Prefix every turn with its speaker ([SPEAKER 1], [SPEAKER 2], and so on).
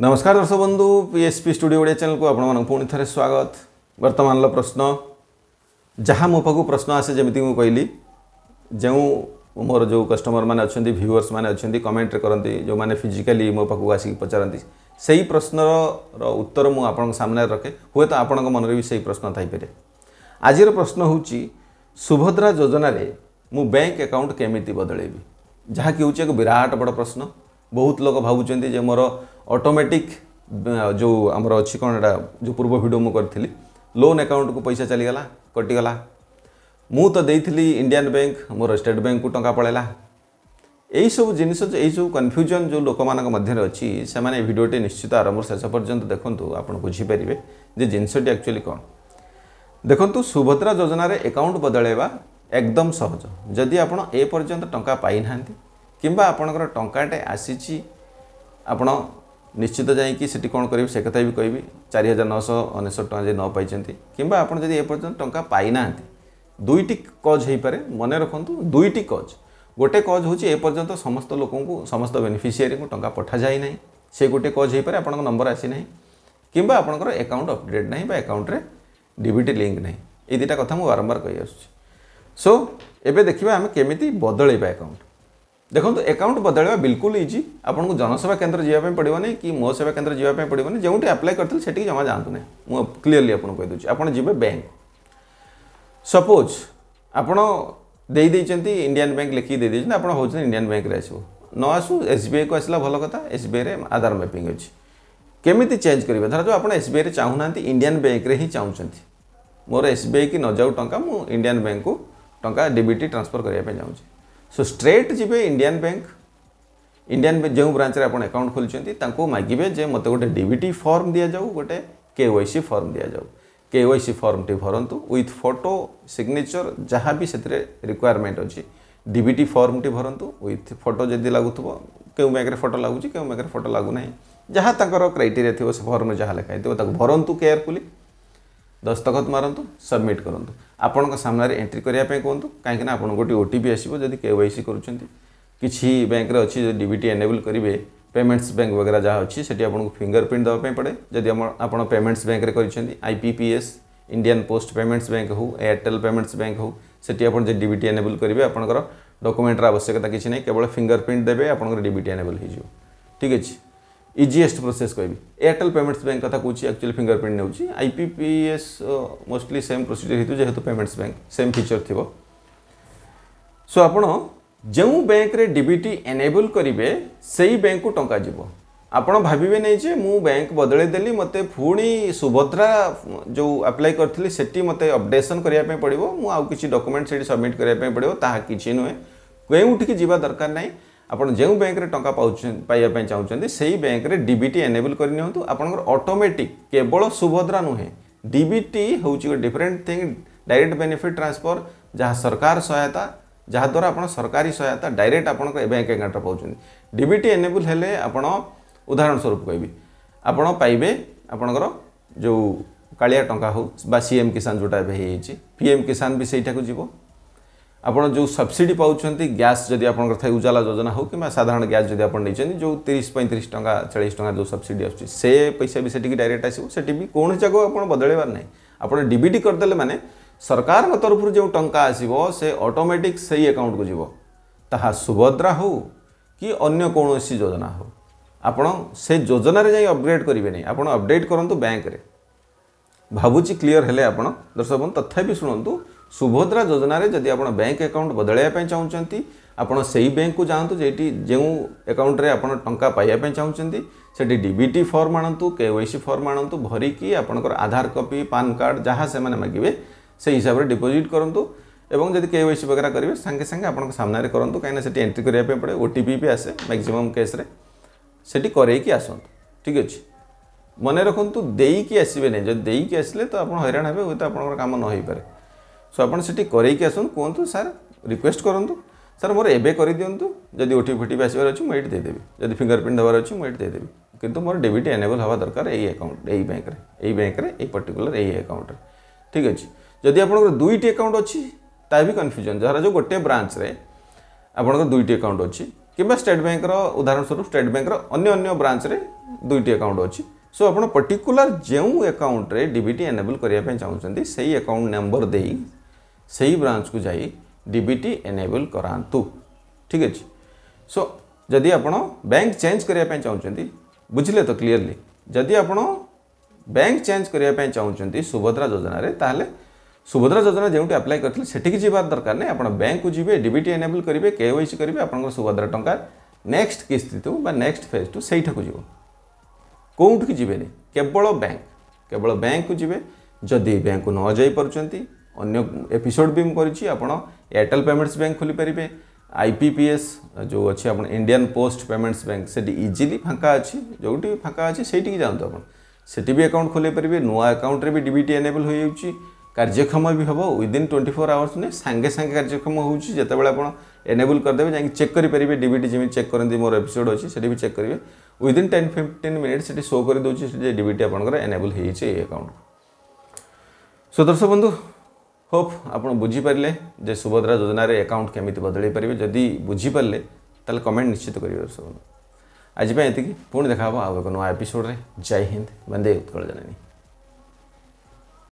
[SPEAKER 1] नमस्कार दर्शक बंधु पीएसपी स्टूडियो ओडिया चैनल को आपण पुणी थे स्वागत बर्तमान प्रश्न जहाँ मो पाक प्रश्न आसे जमी मुझे कहली जो मोर जो कस्टमर मैंने अच्छा भ्यूअर्स मैंने अच्छा कमेंट करते जो मैंने फिजिकाली मो पाक आसिक पचारती से ही प्रश्नर उत्तर मुझे सामने रखे हुए तो आपण मन भी सही प्रश्न थपे आजर प्रश्न हूँ सुभद्रा योजन मु बैंक आकाउंट केमी बदल जहाँकि हूँ एक विराट बड़ प्रश्न बहुत लोग भावुंज मोर अटोमेटिक जो आम अच्छी कौन जो पूर्व भिड मुझे करी लोन आकाउंट को पैसा चलीगला कटिगला मुझी इंडियान बैंक मोर स्टेट बैंक को टाँग पलैला यही सब जिनस यू कनफ्यूजन जो लोक अच्छी से मैंने भिडटे निश्चित आरंभ शेष पर्यटन देखूँ आप बुझीपर जो जिनसटी एक्चुअली कौन देखु सुभद्रा योजन एकाउंट बदलवा एकदम सहज जदि आप टाँह पाई কিংবা আপনার টঙ্কাটে আসিছি আপনার নিশ্চিত যাইকি সেটি কোণ করবে সে কথা বি কবি চারি হাজার নশ অনেশত টাকা যদি নপাই কিংবা আপনার যদি এপর্যন্ত টঙ্কা পাই না দুইটি কজ হয়েপরে মনে রাখতু দুইটি কজ গোটে কজ হচ্ছে এপর্যন্ত সমস্ত লোক সমস্ত বেনিফিসিয়ারি টঙ্কা পঠা যায় না সে গোটে কজ হয়েপরে আপনার নম্বর আসি না কিংবা আপনার একাউন্ট অপডেট না বা একাউন্টরে ডিবিটি লিঙ্ক না এই দুইটা কথা মু বারম্বার কই আসছি সো এবে দেখিবা আমি কেমিতি বদলাইবা একাউন্ট देखो एकाउंट बदल बिल्कुल इजी आपको जनसेवा केन्द्र जीवा पड़ोनि कि मो सेवा केन्द्र जीवा पड़ोनि जो आप्लाय करते जमा जातु ना मुझे क्लीयरली आपको कहीदेज आपे बैंक सपोज आपंट इंडियान बैंक लिखिक आप इंडियान बैंक आसो न आसू एस को आसला भल कता एसबीआई बी आधार मैपिंग अच्छे केमी चेंज करेंगे धर जो आप एसबीआई में आई इंडियान बैंक हिं चाहते मोर एसबीआई की न जाऊ टाँ इंडियान बैंक को टाँग डेबिट ट्रांसफर करने चाहिए सो स्ट्रेट जी इंडियान बैंक इंडियान जो ब्रांचରେ ଆପଣ ଆକାଉଣ୍ଟ ଖୋଲିଛନ୍ତି ତାଙ୍କୁ ମାଗିବେ ଯେ ମୋତେ ଗୋଟେ ଡିବିଟି ଫର୍ମ ଦିଆଯାଉ ଗୋଟେ କେ ୱାଇ ସି ଫର୍ମ ଦିଆଯାଉ କେ ୱାଇ ସି ଫର୍ମଟି ଭରନ୍ତୁ ୱିଥ୍ ଫଟୋ ସିଗ୍ନେଚର୍ ଯାହା ବି ସେଥିରେ ରିକ୍ୱାରମେଣ୍ଟ ଅଛି ଡିବିଟି ଫର୍ମଟି ଭରନ୍ତୁ ୱିଥ୍ ଫଟୋ ଯଦି ଲାଗୁଥିବ କେଉଁ ବ୍ୟାଙ୍କରେ ଫଟୋ ଲାଗୁଛି କେଉଁ ବ୍ୟାଙ୍କରେ ଫଟୋ ଲାଗୁନାହିଁ ଯାହା ତାଙ୍କର କ୍ରାଇଟେରିଆ ଥିବ ସେ ଫର୍ମରେ ଯାହା ଲେଖା ହେଇଥିବ ତାକୁ ଭରନ୍ତୁ କେୟାରଫୁଲି ଦସ୍ତଖତ ମାରନ୍ତୁ ସବମିଟ୍ କରନ୍ତୁ আপনক সামনারে এন্ট্রি করিয়া পে কোন্দু কাইক না আপনক গটি ওটিপি আসিব যদি কেওয়াইসি করুচନ୍ତି কিছি ব্যাংক রে اچি ডিভিটি এনেবল করিবে পেমেন্টস ব্যাংক वगैरह जा اچি সেটি আপনক ফিঙ্গারপ্রিন্ট দাপে পడే যদি আমন আপন পেমেন্টস ব্যাংক রে করিচনি IPPS Indian post payments bank হউ Airtel পেমেন্টস ব্যাংক হউ সেটি আপন যে ডিভিটি এনেবল করিবে আপনক ডকুমেন্টৰ আবশ্যকতা কিছি নাই কেৱল ফিঙ্গারপ্রিন্ট দেবে আপনক ডিভিটি এনেবল হেইজউ ঠিক আছে इजिएस्ट प्रोसेस कह एयरटेल पेमेंट्स बैंक क्या कहूँ एक्चुअली प्रिंट नौ आईपीपीएस मोस्टली सेम प्रोसीजर हो जेहतु पेमेंट्स बैंक सेम फीचर थी सो आप जो बैंक में डिट एनेबल करेंगे से ही बैंक को टंका जा आपत भावे नहीं जे मुझ बैंक बदलदेली मत पुणी सुभद्रा जो आप्लाय करी से मत अपडेसन करने पड़ो मुझे डक्यूमेंट से सबमिट करने पड़ो ता कि नुहे क्योंकि जवा दरकार नहीं आपड़ जो बैंक में टाँग पाइबा चाहते से ही बैंक में डिट एनेबल अटोमेटिक केवल सुभद्रा नुहे डिटी हूँ गोटे different thing direct benefit transfer जहाँ सरकार सहायता जहाद्वर आप सरकारी सहायता डायरेक्ट आप बैंक आकाउंट पाँच डिट एनेबल हेले आप उदाहरण स्वरूप कह आपे आपणकर जो का टाँह हो सी एम किसान जोटा एम किसान भी सहीटा को आप जो सब्सीडी पाँच गैस जदि आप उजाला योजना हो कि साधारण गैस जब आप जो तीस पैंतीस टाँग चालीस टाँग जो सब्सीडी आ पैसा भी सीटी डायरेक्ट आसो भी कौन जगह आप बदलेवार ना आपड़ डिट करदे मैंने सरकार तरफ जो टा आसो से अटोमेटिक से ही आकाउंट को जीव ता सुभद्रा हो कि अगर कौन सी योजना हो आप से योजन जाए अबग्रेड करेंगे आपड़ अबडेट करूँ बैंक भावुँ क्लीयर है दर्शक बंधु तथापि शुणु सुभद्रा योजन जदि आप बैंक आकाउंट बदलवाई चाहते आपड़ से ही बैंक को जातु जो जो आकाउंट आपड़ टाँचा पाइबा चाहते से डीटी फर्म आणतु के ओसी फर्म आणतु भरिकी आपर आधार कपी पान कार्ड जहाँ से मागे से हिसाब से डिपोजिट करूँ जदि के ओसी वगैरह करेंगे सागे सागे आपने करूँ कहीं एंट्री करने पड़े ओटीपी भी आसे मैक्सीम केस्रे से कई आसतु ठीक अच्छे मन रखुदू देक आसबे नहीं जब देक आसे तो आप हईरा हे हूँ तो आप नईपे ସୋ ଆପଣ ସେଠି କରେଇକି ଆସନ୍ତୁ କୁହନ୍ତୁ ସାର୍ ରିକ୍ୱେଷ୍ଟ କରନ୍ତୁ ସାର୍ ମୋର ଏବେ କରିଦିଅନ୍ତୁ ଯଦି ଓ ଟି ପି ଫିଟିପି ଆସିବାର ଅଛି ମୁଁ ଏଇଠି ଦେଇଦେବି ଯଦି ଫିଙ୍ଗର ପ୍ରିଣ୍ଟ ଦେବାର ଅଛି ମୁଁ ଏଇଠି ଦେଇଦେବି କିନ୍ତୁ ମୋର ଡେବିଟ୍ ଏନେବଲ୍ ହେବା ଦରକାର ଏଇ ଆକାଉଣ୍ଟ ଏଇ ବ୍ୟାଙ୍କରେ ଏଇ ବ୍ୟାଙ୍କରେ ଏଇ ପର୍ଟିକୁଲାର ଏଇ ଆକାଉଣ୍ଟରେ ଠିକ୍ ଅଛି ଯଦି ଆପଣଙ୍କର ଦୁଇଟି ଆକାଉଣ୍ଟ ଅଛି ତା ବି କନଫ୍ୟୁଜନ୍ ଯାହାର ଯେଉଁ ଗୋଟିଏ ବ୍ରାଞ୍ଚରେ ଆପଣଙ୍କର ଦୁଇଟି ଆକାଉଣ୍ଟ ଅଛି କିମ୍ବା ଷ୍ଟେଟ୍ ବ୍ୟାଙ୍କର ଉଦାହରଣ ସ୍ୱରୂପ ଷ୍ଟେଟ୍ ବ୍ୟାଙ୍କର ଅନ୍ୟ ଅନ୍ୟ ବ୍ରାଞ୍ଚରେ ଦୁଇଟି ଆକାଉଣ୍ଟ ଅଛି ସୋ ଆପଣ ପର୍ଟିକୁଲାର ଯେଉଁ ଆକାଉଣ୍ଟରେ ଡିବିଟି ଏନେବଲ୍ କରିବା ପାଇଁ ଚାହୁଁଛନ୍ତି ସେଇ ଆକାଉଣ୍ଟ ନମ୍ବର ଦେଇ से ही ब्रांच को जा डीबीटी एनेबल करातु ठीक अच्छे सो जदि आप बैंक चेंज करने चाहते बुझे तो क्लीअरली जदि आप बैंक चेंज करने चाहते सुभद्रा योजन तेल सुभद्रा योजना जोटी आप्लाय जीवार दरकार नहीं आप बैंक को जी डीबीटी एनेबल करेंगे के ओ सी करेंगे आप सुभद्रा टाँह नेक्स्ट किस्ती नेक्स्ट फेज टू से जीव कौटी जीवे केवल बैंक केवल बैंक को जी जदि बैंक न जापरती ଅନ୍ୟ ଏପିସୋଡ଼ ବି ମୁଁ କରିଛି ଆପଣ ଏୟାରଟେଲ୍ ପେମେଣ୍ଟସ୍ ବ୍ୟାଙ୍କ ଖୋଲିପାରିବେ ଆଇ আইপিপিএস ଯେଉଁ ଅଛି ଆପଣ ଇଣ୍ଡିଆନ୍ ପୋଷ୍ଟ ପେମେଣ୍ଟସ୍ ବ୍ୟାଙ୍କ ସେଠି ଇଜିଲି ଫାଙ୍କା ଅଛି ଯେଉଁଠି ଫାଙ୍କା ଅଛି ସେଇଠିକି ଯାଆନ୍ତୁ ଆପଣ ସେଠି ବି ଆକାଉଣ୍ଟ ଖୋଲାଇ ପାରିବେ ନୂଆ ଆକାଉଣ୍ଟରେ ବି ଡିବିଟି ଏନେବଲ୍ ହୋଇଯାଉଛି କାର୍ଯ୍ୟକ୍ଷମ ବି ହେବ ୱିଦିନ୍ ଟ୍ୱେଣ୍ଟି ଫୋର୍ ଆୱାର୍ସ ନୁହେଁ ସାଙ୍ଗେ ସାଙ୍ଗେ କାର୍ଯ୍ୟକ୍ଷମ ହେଉଛି ଯେତେବେଳେ ଆପଣ ଏନେବଲ୍ କରିଦେବେ ଯାଇକି ଚେକ୍ କରିପାରିବେ ଡିବିଟି ଯେମିତି ଚେକ୍ କରନ୍ତି ମୋର ଏପିସୋଡ଼ ଅଛି ସେଠି ବି ଚେକ୍ କରିବେ ୱିଦିନ୍ ଟେନ୍ ଫିଫ୍ଟିନ୍ ମିନିଟ୍ ସେଠି ସୋ କରିଦେଉଛି ସେଠି ଡିବିଟି ଆପଣଙ୍କର ଏନେବଲ୍ ହେଇଯାଇଛି ଏଇ ଆକାଉଣ୍ଟ ସୋ ବନ୍ଧୁ होप आप बुझीपारे सुभद्रा योजन एकाउंट केमी बदल पारे जदि बुझीपारे कमेंट निश्चित कर सब आजपाई ये पुणी देखा आउ एक नुआ एपिसोड्रे जय हिंद वंदे उत्कल जननी